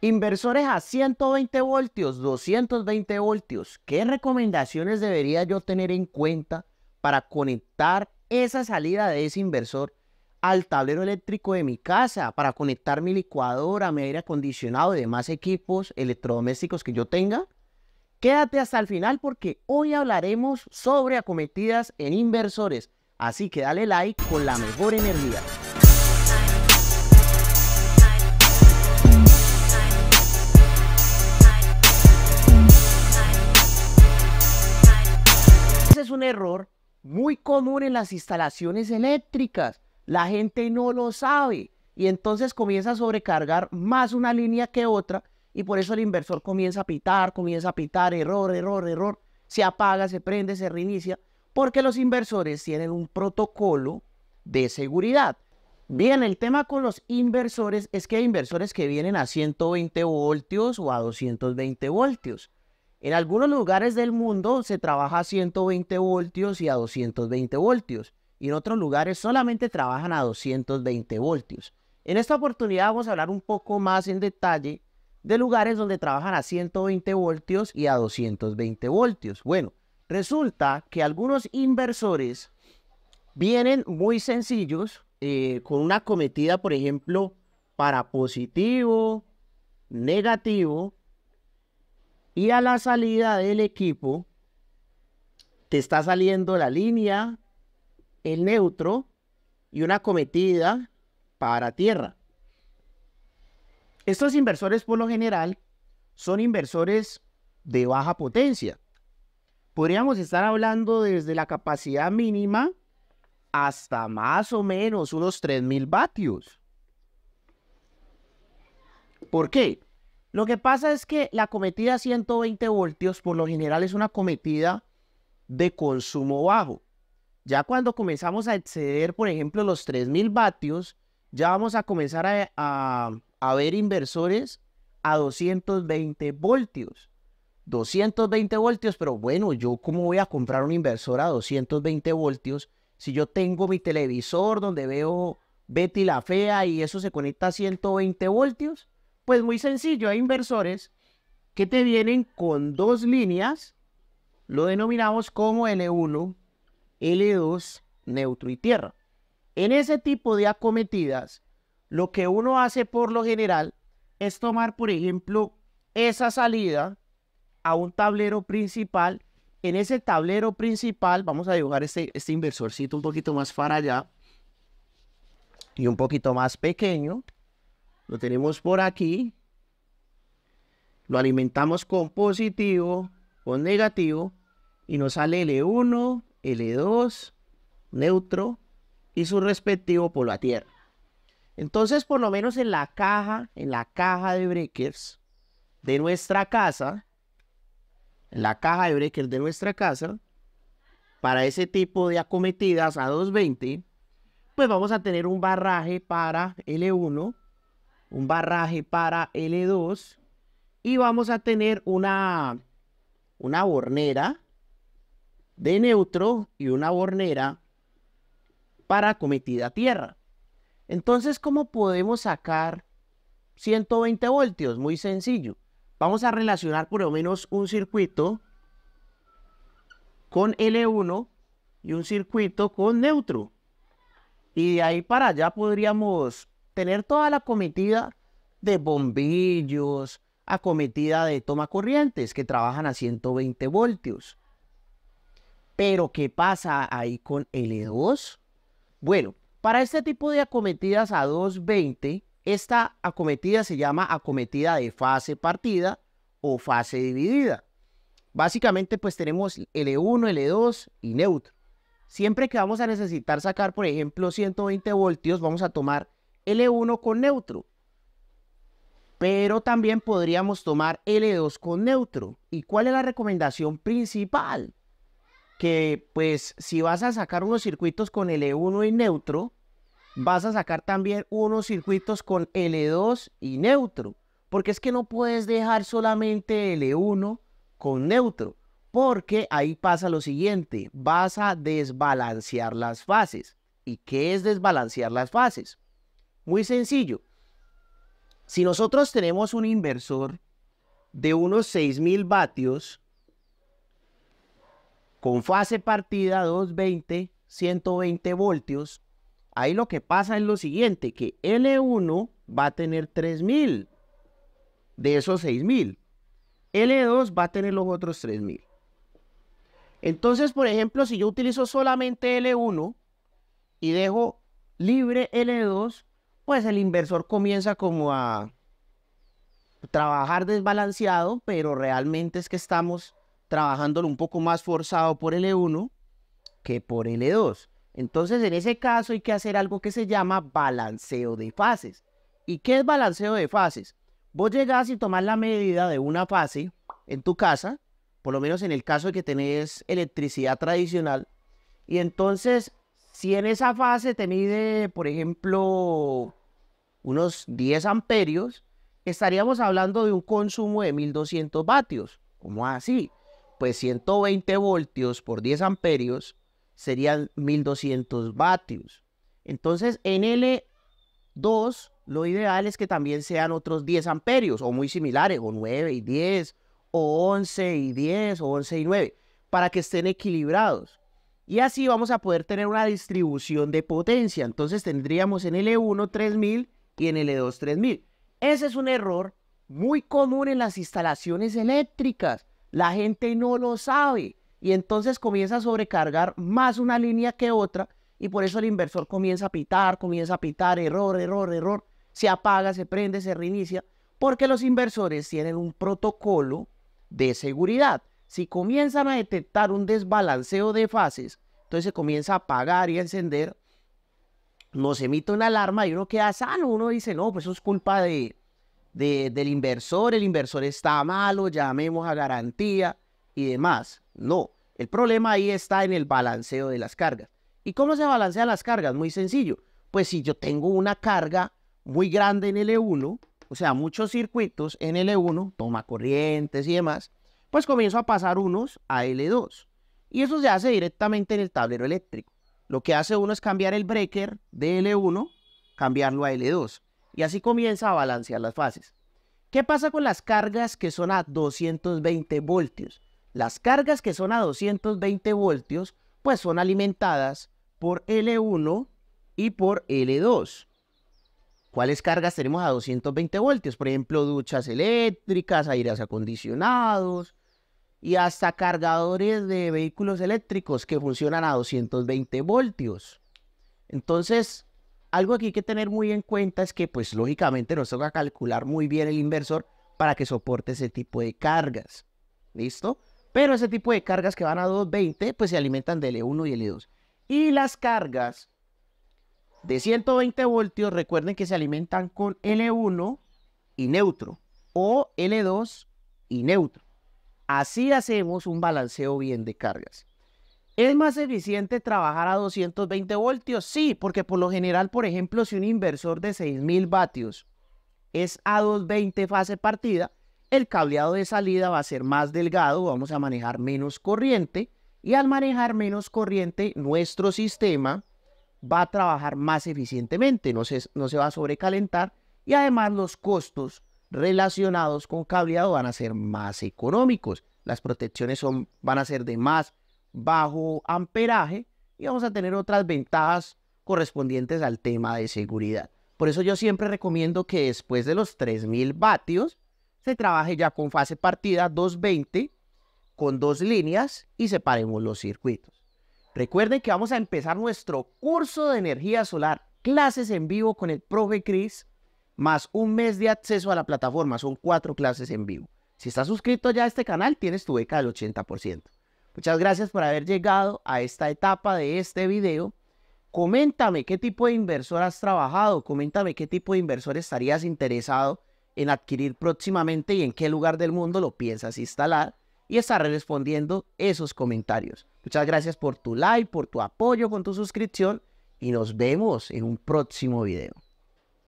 Inversores a 120 voltios, 220 voltios. ¿Qué recomendaciones debería yo tener en cuenta para conectar esa salida de ese inversor al tablero eléctrico de mi casa, para conectar mi licuadora, mi aire acondicionado y demás equipos electrodomésticos que yo tenga? Quédate hasta el final porque hoy hablaremos sobre acometidas en inversores. Así que dale like con la mejor energía. es un error muy común en las instalaciones eléctricas. La gente no lo sabe y entonces comienza a sobrecargar más una línea que otra y por eso el inversor comienza a pitar, comienza a pitar, error, error, error, se apaga, se prende, se reinicia, porque los inversores tienen un protocolo de seguridad. Bien, el tema con los inversores es que hay inversores que vienen a 120 voltios o a 220 voltios. En algunos lugares del mundo se trabaja a 120 voltios y a 220 voltios, y en otros lugares solamente trabajan a 220 voltios. En esta oportunidad vamos a hablar un poco más en detalle de lugares donde trabajan a 120 voltios y a 220 voltios. Bueno, resulta que algunos inversores vienen muy sencillos eh, con una cometida, por ejemplo, para positivo, negativo y a la salida del equipo, te está saliendo la línea, el neutro y una cometida para tierra. Estos inversores por lo general son inversores de baja potencia. Podríamos estar hablando desde la capacidad mínima hasta más o menos unos 3.000 vatios. ¿Por qué? Lo que pasa es que la cometida a 120 voltios por lo general es una cometida de consumo bajo. Ya cuando comenzamos a exceder, por ejemplo, los 3000 vatios, ya vamos a comenzar a, ver inversores a 220 voltios. 220 voltios, pero bueno, yo cómo voy a comprar un inversor a 220 voltios si yo tengo mi televisor donde veo Betty la Fea y eso se conecta a 120 voltios. Pues muy sencillo, hay inversores que te vienen con dos líneas, lo denominamos como L1, L2, neutro y tierra. En ese tipo de acometidas, lo que uno hace por lo general es tomar, por ejemplo, esa salida a un tablero principal. En ese tablero principal, vamos a dibujar este, este inversorcito un poquito más para allá y un poquito más pequeño. Lo tenemos por aquí. Lo alimentamos con positivo, con negativo. Y nos sale L1, L2, neutro y su respectivo polo a tierra. Entonces, por lo menos en la caja, en la caja de breakers de nuestra casa, en la caja de breakers de nuestra casa, para ese tipo de acometidas a 220, pues vamos a tener un barraje para L1 un barraje para L2 y vamos a tener una, una bornera de neutro y una bornera para cometida tierra. Entonces, ¿cómo podemos sacar 120 voltios? Muy sencillo. Vamos a relacionar por lo menos un circuito con L1 y un circuito con neutro. Y de ahí para allá podríamos tener toda la acometida de bombillos, acometida de toma corrientes que trabajan a 120 voltios. Pero, ¿qué pasa ahí con L2? Bueno, para este tipo de acometidas a 220, esta acometida se llama acometida de fase partida o fase dividida. Básicamente, pues tenemos L1, L2 y neutro. Siempre que vamos a necesitar sacar, por ejemplo, 120 voltios, vamos a tomar L1 con neutro. Pero también podríamos tomar L2 con neutro. ¿Y cuál es la recomendación principal? Que pues si vas a sacar unos circuitos con L1 y neutro, vas a sacar también unos circuitos con L2 y neutro. Porque es que no puedes dejar solamente L1 con neutro. Porque ahí pasa lo siguiente, vas a desbalancear las fases. ¿Y qué es desbalancear las fases? Muy sencillo. Si nosotros tenemos un inversor de unos 6000 vatios con fase partida 220, 120 voltios, ahí lo que pasa es lo siguiente, que L1 va a tener 3000 de esos 6000. L2 va a tener los otros 3000. Entonces, por ejemplo, si yo utilizo solamente L1 y dejo libre L2, pues el inversor comienza como a trabajar desbalanceado, pero realmente es que estamos trabajándolo un poco más forzado por L1 e que por L2. E entonces, en ese caso hay que hacer algo que se llama balanceo de fases. ¿Y qué es balanceo de fases? Vos llegás y tomás la medida de una fase en tu casa, por lo menos en el caso de que tenés electricidad tradicional, y entonces, si en esa fase te mide, por ejemplo, unos 10 amperios, estaríamos hablando de un consumo de 1200 vatios. ¿Cómo así? Pues 120 voltios por 10 amperios serían 1200 vatios. Entonces, en L2, lo ideal es que también sean otros 10 amperios o muy similares, o 9 y 10, o 11 y 10, o 11 y 9, para que estén equilibrados. Y así vamos a poder tener una distribución de potencia. Entonces tendríamos en L1 3000 y en L2 3000. Ese es un error muy común en las instalaciones eléctricas. La gente no lo sabe y entonces comienza a sobrecargar más una línea que otra y por eso el inversor comienza a pitar, comienza a pitar, error, error, error, se apaga, se prende, se reinicia, porque los inversores tienen un protocolo de seguridad. Si comienzan a detectar un desbalanceo de fases, entonces se comienza a apagar y a encender nos emite una alarma y uno queda sano, uno dice, no, pues eso es culpa de, de, del inversor, el inversor está malo, llamemos a garantía y demás. No, el problema ahí está en el balanceo de las cargas. ¿Y cómo se balancean las cargas? Muy sencillo. Pues si yo tengo una carga muy grande en L1, e o sea, muchos circuitos en L1, e toma corrientes y demás, pues comienzo a pasar unos a L2. Y eso se hace directamente en el tablero eléctrico. Lo que hace uno es cambiar el breaker de L1, cambiarlo a L2. Y así comienza a balancear las fases. ¿Qué pasa con las cargas que son a 220 voltios? Las cargas que son a 220 voltios, pues son alimentadas por L1 y por L2. ¿Cuáles cargas tenemos a 220 voltios? Por ejemplo, duchas eléctricas, aires acondicionados, y hasta cargadores de vehículos eléctricos que funcionan a 220 voltios. Entonces, algo aquí hay que tener muy en cuenta es que, pues lógicamente, nos toca calcular muy bien el inversor para que soporte ese tipo de cargas. ¿Listo? Pero ese tipo de cargas que van a 220, pues se alimentan de l 1 e y l 2 e Y las cargas de 120 voltios, recuerden que se alimentan con L1 y neutro, o L2 y neutro. Así hacemos un balanceo bien de cargas. ¿Es más eficiente trabajar a 220 voltios? Sí, porque por lo general, por ejemplo, si un inversor de 6000 vatios es a 220 fase partida, el cableado de salida va a ser más delgado, vamos a manejar menos corriente y al manejar menos corriente nuestro sistema va a trabajar más eficientemente, no se, no se va a sobrecalentar y además los costos relacionados con cableado van a ser más económicos. Las protecciones son, van a ser de más bajo amperaje y vamos a tener otras ventajas correspondientes al tema de seguridad. Por eso yo siempre recomiendo que después de los 3000 vatios se trabaje ya con fase partida 220 con dos líneas y separemos los circuitos. Recuerden que vamos a empezar nuestro curso de energía solar, clases en vivo con el profe Cris más un mes de acceso a la plataforma. Son cuatro clases en vivo. Si estás suscrito ya a este canal, tienes tu beca del 80%. Muchas gracias por haber llegado a esta etapa de este video. Coméntame qué tipo de inversor has trabajado, coméntame qué tipo de inversor estarías interesado en adquirir próximamente y en qué lugar del mundo lo piensas instalar y estaré respondiendo esos comentarios. Muchas gracias por tu like, por tu apoyo con tu suscripción y nos vemos en un próximo video.